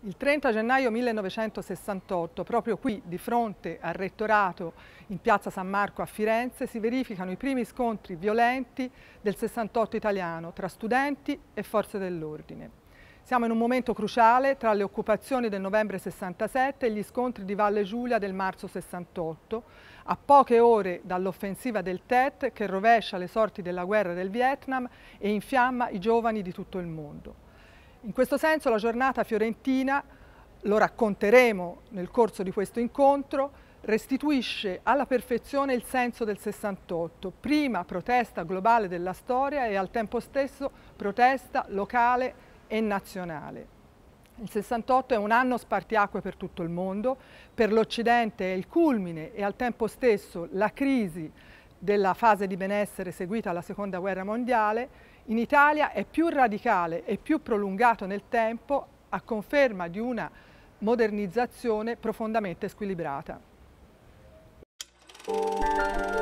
Il 30 gennaio 1968, proprio qui di fronte al rettorato in piazza San Marco a Firenze, si verificano i primi scontri violenti del 68 italiano tra studenti e forze dell'ordine. Siamo in un momento cruciale tra le occupazioni del novembre 67 e gli scontri di Valle Giulia del marzo 68, a poche ore dall'offensiva del Tet che rovescia le sorti della guerra del Vietnam e infiamma i giovani di tutto il mondo. In questo senso la giornata fiorentina, lo racconteremo nel corso di questo incontro, restituisce alla perfezione il senso del 68, prima protesta globale della storia e al tempo stesso protesta locale e nazionale. Il 68 è un anno spartiacque per tutto il mondo, per l'Occidente è il culmine e al tempo stesso la crisi della fase di benessere seguita alla Seconda Guerra Mondiale, in Italia è più radicale e più prolungato nel tempo a conferma di una modernizzazione profondamente squilibrata.